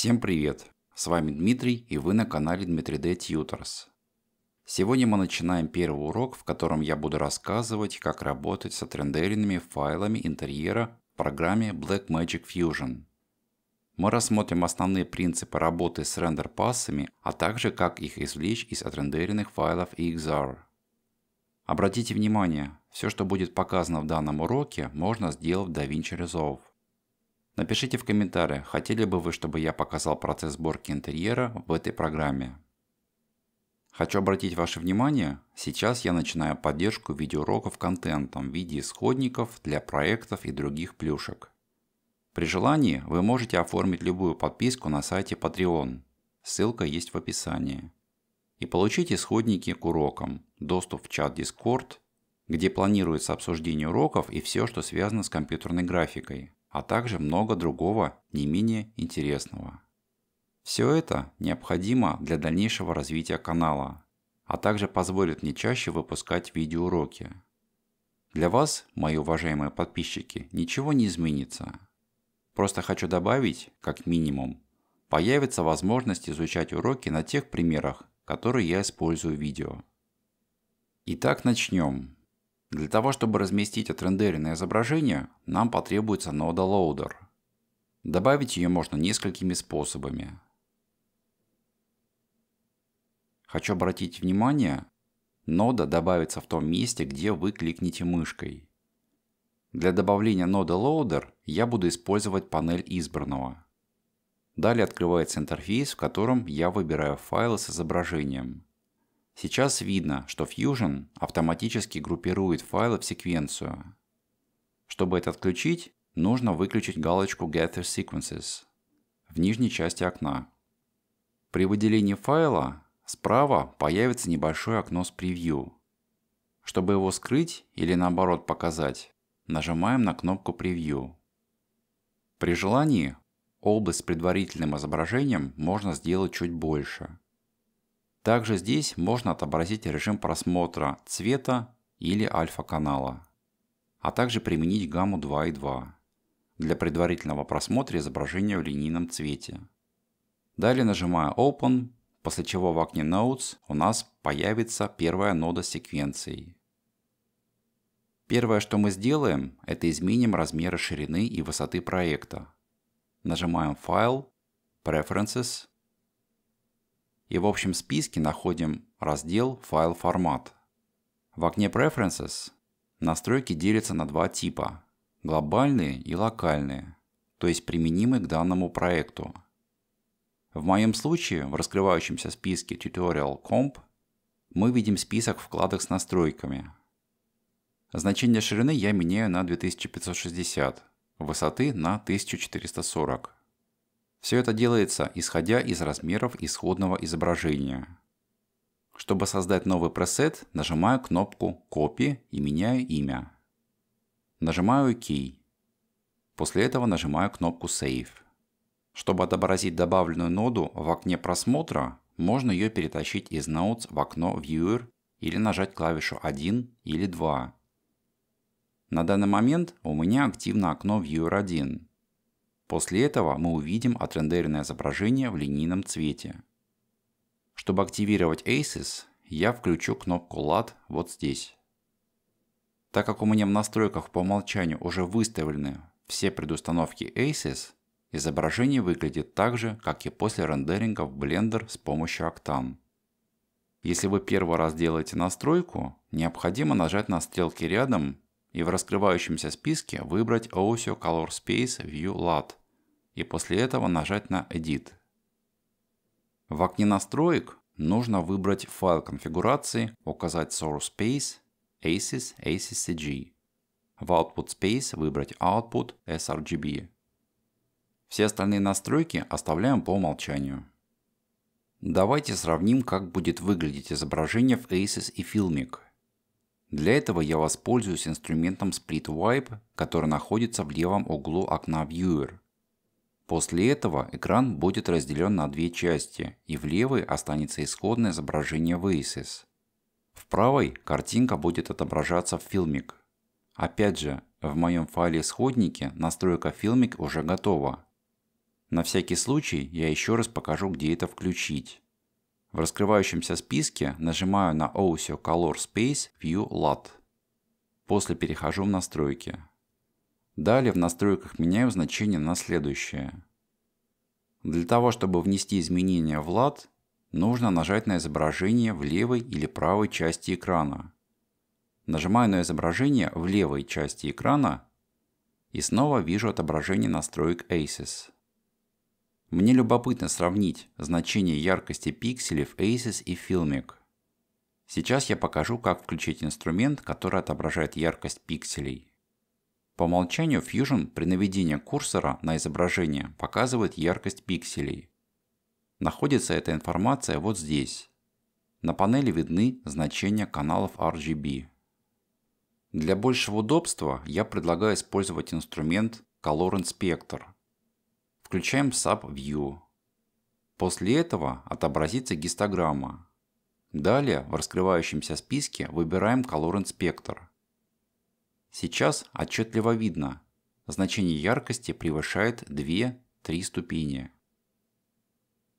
Всем привет! С вами Дмитрий и вы на канале Дмитрий D. Tutors. Сегодня мы начинаем первый урок, в котором я буду рассказывать, как работать с отрендеренными файлами интерьера в программе Blackmagic Fusion. Мы рассмотрим основные принципы работы с рендер-пассами, а также как их извлечь из отрендеренных файлов EXR. Обратите внимание, все, что будет показано в данном уроке, можно сделать в DaVinci Resolve. Напишите в комментариях, хотели бы вы, чтобы я показал процесс сборки интерьера в этой программе. Хочу обратить ваше внимание, сейчас я начинаю поддержку видеоуроков контентом в виде исходников для проектов и других плюшек. При желании вы можете оформить любую подписку на сайте Patreon, ссылка есть в описании. И получить исходники к урокам, доступ в чат Discord, где планируется обсуждение уроков и все, что связано с компьютерной графикой а также много другого не менее интересного. Все это необходимо для дальнейшего развития канала, а также позволит мне чаще выпускать видеоуроки. Для вас, мои уважаемые подписчики, ничего не изменится. Просто хочу добавить, как минимум, появится возможность изучать уроки на тех примерах, которые я использую в видео. Итак, начнем. Для того, чтобы разместить отрендеренное изображение, нам потребуется нода Loader. Добавить ее можно несколькими способами. Хочу обратить внимание, нода добавится в том месте, где вы кликните мышкой. Для добавления ноды Loader я буду использовать панель избранного. Далее открывается интерфейс, в котором я выбираю файлы с изображением. Сейчас видно, что Fusion автоматически группирует файлы в секвенцию. Чтобы это отключить, нужно выключить галочку Gather Sequences в нижней части окна. При выделении файла справа появится небольшое окно с превью. Чтобы его скрыть или наоборот показать, нажимаем на кнопку превью. При желании область с предварительным изображением можно сделать чуть больше. Также здесь можно отобразить режим просмотра цвета или альфа-канала, а также применить гамму 2 и 2 для предварительного просмотра изображения в линейном цвете. Далее нажимаю Open, после чего в окне Notes у нас появится первая нода секвенции. Первое, что мы сделаем, это изменим размеры ширины и высоты проекта. Нажимаем «Файл», «Preferences», и в общем списке находим раздел «Файл формат». В окне Preferences настройки делятся на два типа – глобальные и локальные, то есть применимы к данному проекту. В моем случае в раскрывающемся списке Tutorial Comp мы видим список вкладок с настройками. Значение ширины я меняю на 2560, высоты на 1440. Все это делается, исходя из размеров исходного изображения. Чтобы создать новый пресет, нажимаю кнопку «Copy» и меняю имя. Нажимаю «Key». После этого нажимаю кнопку «Save». Чтобы отобразить добавленную ноду в окне просмотра, можно ее перетащить из Notes в окно Viewer или нажать клавишу 1 или 2. На данный момент у меня активно окно Viewer 1, После этого мы увидим отрендеренное изображение в линейном цвете. Чтобы активировать ACES, я включу кнопку LAT вот здесь. Так как у меня в настройках по умолчанию уже выставлены все предустановки ACES, изображение выглядит так же, как и после рендеринга в Blender с помощью Octane. Если вы первый раз делаете настройку, необходимо нажать на стрелки рядом и в раскрывающемся списке выбрать Osio Color Space View LUT и после этого нажать на «Edit». В окне настроек нужно выбрать файл конфигурации, указать Source Space, ACES, ACES-CG. В Output Space выбрать Output sRGB. Все остальные настройки оставляем по умолчанию. Давайте сравним, как будет выглядеть изображение в ACES и Filmic. Для этого я воспользуюсь инструментом Split Wipe, который находится в левом углу окна Viewer – После этого экран будет разделен на две части, и в левой останется исходное изображение Vases. В правой картинка будет отображаться в Filmic. Опять же, в моем файле исходники настройка Filmic уже готова. На всякий случай я еще раз покажу, где это включить. В раскрывающемся списке нажимаю на OSEO Color Space View LUT. После перехожу в настройки. Далее в настройках меняю значение на следующее. Для того, чтобы внести изменения в LAT, нужно нажать на изображение в левой или правой части экрана. Нажимаю на изображение в левой части экрана и снова вижу отображение настроек ACES. Мне любопытно сравнить значение яркости пикселей в ACES и Filmic. Сейчас я покажу, как включить инструмент, который отображает яркость пикселей. По умолчанию Fusion при наведении курсора на изображение показывает яркость пикселей. Находится эта информация вот здесь. На панели видны значения каналов RGB. Для большего удобства я предлагаю использовать инструмент Color Inspector. Включаем Sub View. После этого отобразится гистограмма. Далее в раскрывающемся списке выбираем Color Inspector – Сейчас отчетливо видно, значение яркости превышает 2-3 ступени.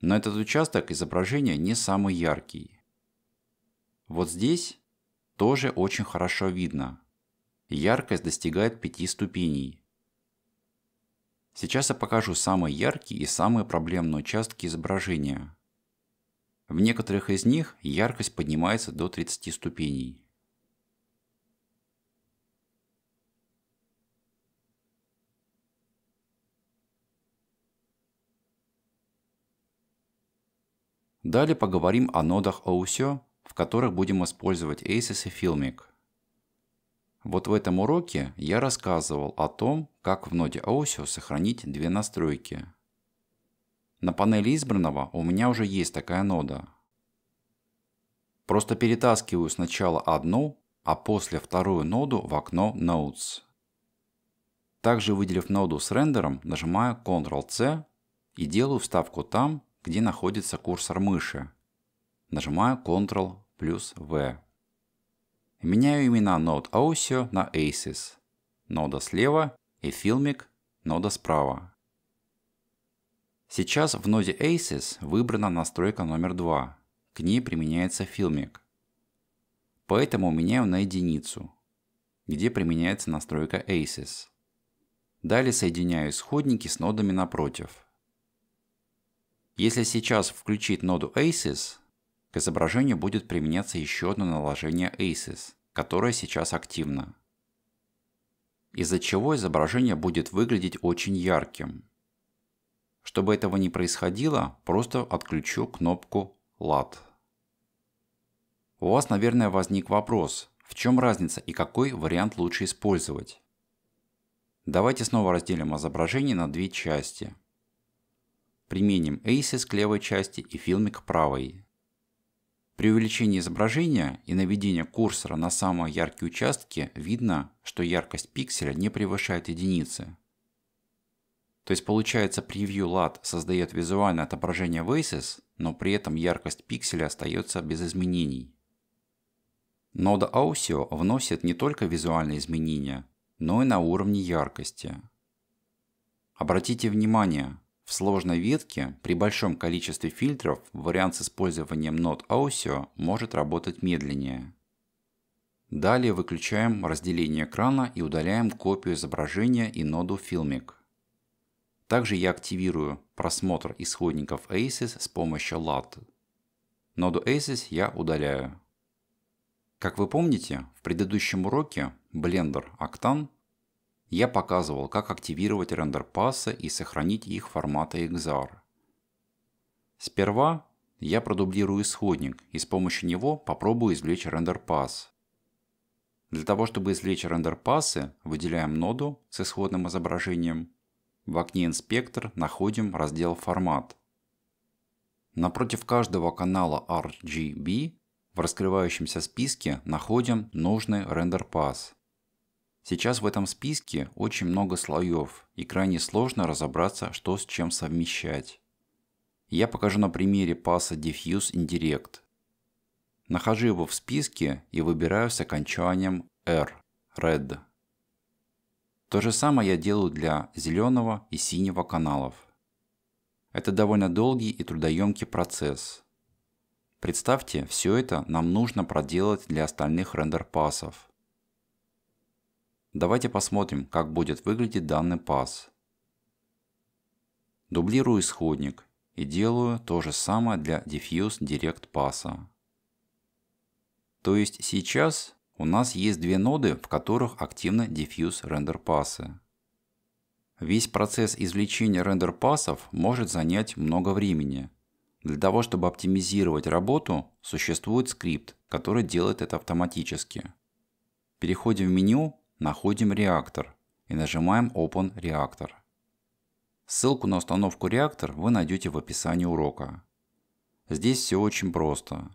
Но этот участок изображения не самый яркий. Вот здесь тоже очень хорошо видно. Яркость достигает 5 ступеней. Сейчас я покажу самые яркие и самые проблемные участки изображения. В некоторых из них яркость поднимается до 30 ступеней. Далее поговорим о нодах OSIO, в которых будем использовать ACES и Filmic. Вот в этом уроке я рассказывал о том, как в ноде OSIO сохранить две настройки. На панели избранного у меня уже есть такая нода. Просто перетаскиваю сначала одну, а после вторую ноду в окно Nodes. Также выделив ноду с рендером, нажимаю Ctrl-C и делаю вставку там, где находится курсор мыши. Нажимаю Ctrl плюс V. Меняю имена Node Ausio на Aces. Нода слева и Filmic нода справа. Сейчас в ноде Aces выбрана настройка номер 2. К ней применяется Filmic. Поэтому меняю на единицу, где применяется настройка Aces. Далее соединяю исходники с нодами напротив – если сейчас включить ноду Aces, к изображению будет применяться еще одно наложение Aces, которое сейчас активно. Из-за чего изображение будет выглядеть очень ярким. Чтобы этого не происходило, просто отключу кнопку LAT. У вас, наверное, возник вопрос, в чем разница и какой вариант лучше использовать? Давайте снова разделим изображение на две части – Применим ACES к левой части и фильмы к правой. При увеличении изображения и наведении курсора на самые яркие участки видно, что яркость пикселя не превышает единицы. То есть получается превью LUT создает визуальное отображение в ACES, но при этом яркость пикселя остается без изменений. Нода Ausio вносит не только визуальные изменения, но и на уровне яркости. Обратите внимание, в сложной ветке при большом количестве фильтров вариант с использованием Node Audio может работать медленнее. Далее выключаем разделение экрана и удаляем копию изображения и ноду Filmic. Также я активирую просмотр исходников ACES с помощью LUT. Ноду ACES я удаляю. Как вы помните, в предыдущем уроке Blender Octane я показывал, как активировать рендер пассы и сохранить их формата XR. Сперва я продублирую исходник и с помощью него попробую извлечь рендер пасс. Для того, чтобы извлечь рендер пассы, выделяем ноду с исходным изображением. В окне «Инспектор» находим раздел «Формат». Напротив каждого канала RGB в раскрывающемся списке находим нужный рендер пасс. Сейчас в этом списке очень много слоев, и крайне сложно разобраться, что с чем совмещать. Я покажу на примере паса Diffuse Indirect. Нахожу его в списке и выбираю с окончанием R, Red. То же самое я делаю для зеленого и синего каналов. Это довольно долгий и трудоемкий процесс. Представьте, все это нам нужно проделать для остальных рендер-пасов – Давайте посмотрим, как будет выглядеть данный пас. Дублирую исходник и делаю то же самое для Diffuse Direct паса. То есть сейчас у нас есть две ноды, в которых активны Diffuse Render пасы. Весь процесс извлечения рендер пасов может занять много времени. Для того, чтобы оптимизировать работу, существует скрипт, который делает это автоматически. Переходим в меню Находим реактор и нажимаем Open Reactor. Ссылку на установку реактор вы найдете в описании урока. Здесь все очень просто.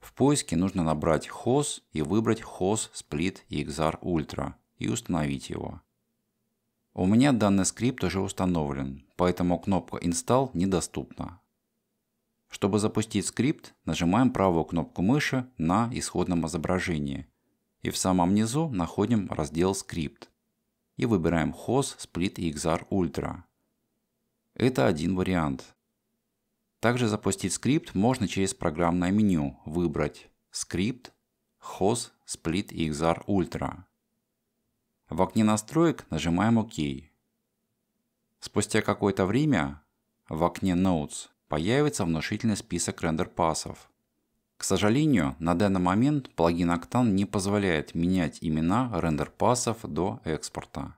В поиске нужно набрать HOS и выбрать HOS Split XR Ultra и установить его. У меня данный скрипт уже установлен, поэтому кнопка Install недоступна. Чтобы запустить скрипт, нажимаем правую кнопку мыши на исходном изображении и в самом низу находим раздел «Скрипт» и выбираем "Хос «Сплит» и «Xar Ultra». Это один вариант. Также запустить скрипт можно через программное меню выбрать «Скрипт», "Хос «Сплит» и «Xar Ultra». В окне настроек нажимаем «Ок». Спустя какое-то время в окне Notes появится внушительный список рендер-пасов, к сожалению, на данный момент плагин Octane не позволяет менять имена рендер пассов до экспорта.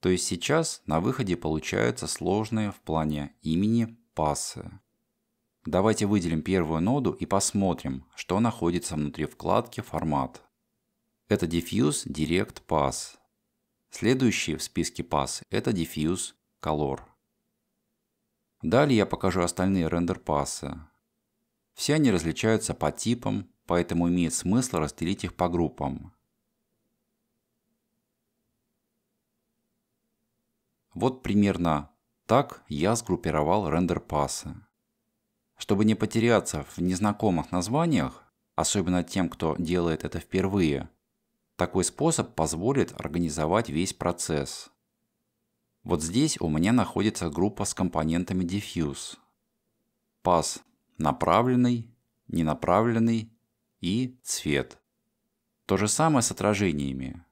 То есть сейчас на выходе получаются сложные в плане имени пассы. Давайте выделим первую ноду и посмотрим, что находится внутри вкладки «Формат». Это Diffuse Direct Pass. Следующий в списке пас – это Diffuse Color. Далее я покажу остальные рендер пассы все они различаются по типам, поэтому имеет смысл разделить их по группам. Вот примерно так я сгруппировал рендер-пасы. Чтобы не потеряться в незнакомых названиях, особенно тем, кто делает это впервые, такой способ позволит организовать весь процесс. Вот здесь у меня находится группа с компонентами Diffuse. Пас направленный, ненаправленный и цвет. То же самое с отражениями.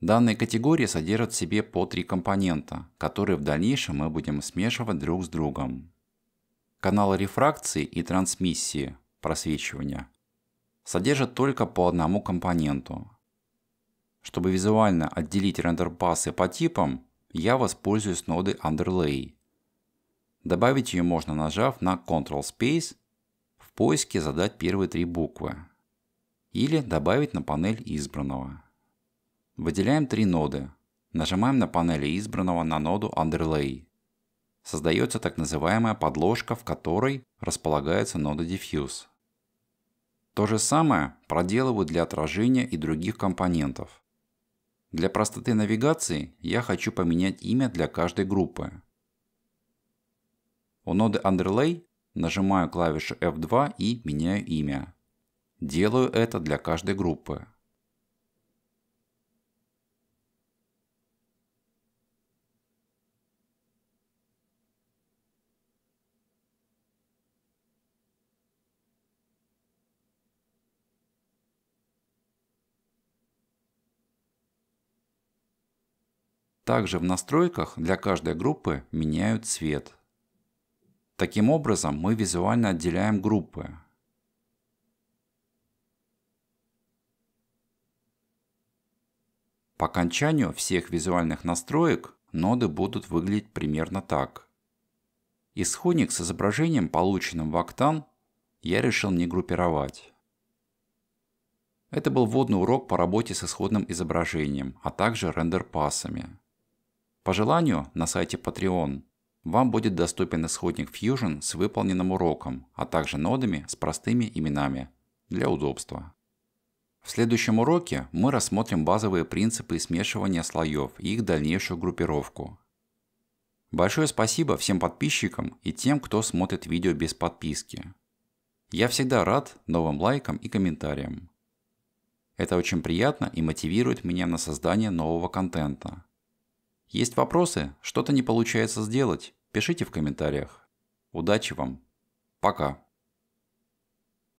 Данные категории содержат в себе по три компонента, которые в дальнейшем мы будем смешивать друг с другом. Каналы рефракции и трансмиссии просвечивания содержат только по одному компоненту. Чтобы визуально отделить рендер-пасы по типам, я воспользуюсь нодой Underlay – Добавить ее можно, нажав на Ctrl Space, в поиске задать первые три буквы. Или добавить на панель избранного. Выделяем три ноды. Нажимаем на панели избранного на ноду Underlay. Создается так называемая подложка, в которой располагается нода Diffuse. То же самое проделываю для отражения и других компонентов. Для простоты навигации я хочу поменять имя для каждой группы. У ноды Underlay нажимаю клавишу F2 и меняю имя. Делаю это для каждой группы. Также в настройках для каждой группы меняют цвет – Таким образом, мы визуально отделяем группы. По окончанию всех визуальных настроек ноды будут выглядеть примерно так. Исходник с изображением, полученным в Octane, я решил не группировать. Это был вводный урок по работе с исходным изображением, а также рендер-пассами. По желанию, на сайте Patreon вам будет доступен исходник Fusion с выполненным уроком, а также нодами с простыми именами для удобства. В следующем уроке мы рассмотрим базовые принципы смешивания слоев и их дальнейшую группировку. Большое спасибо всем подписчикам и тем, кто смотрит видео без подписки. Я всегда рад новым лайкам и комментариям. Это очень приятно и мотивирует меня на создание нового контента. Есть вопросы, что-то не получается сделать, Пишите в комментариях. Удачи вам. Пока.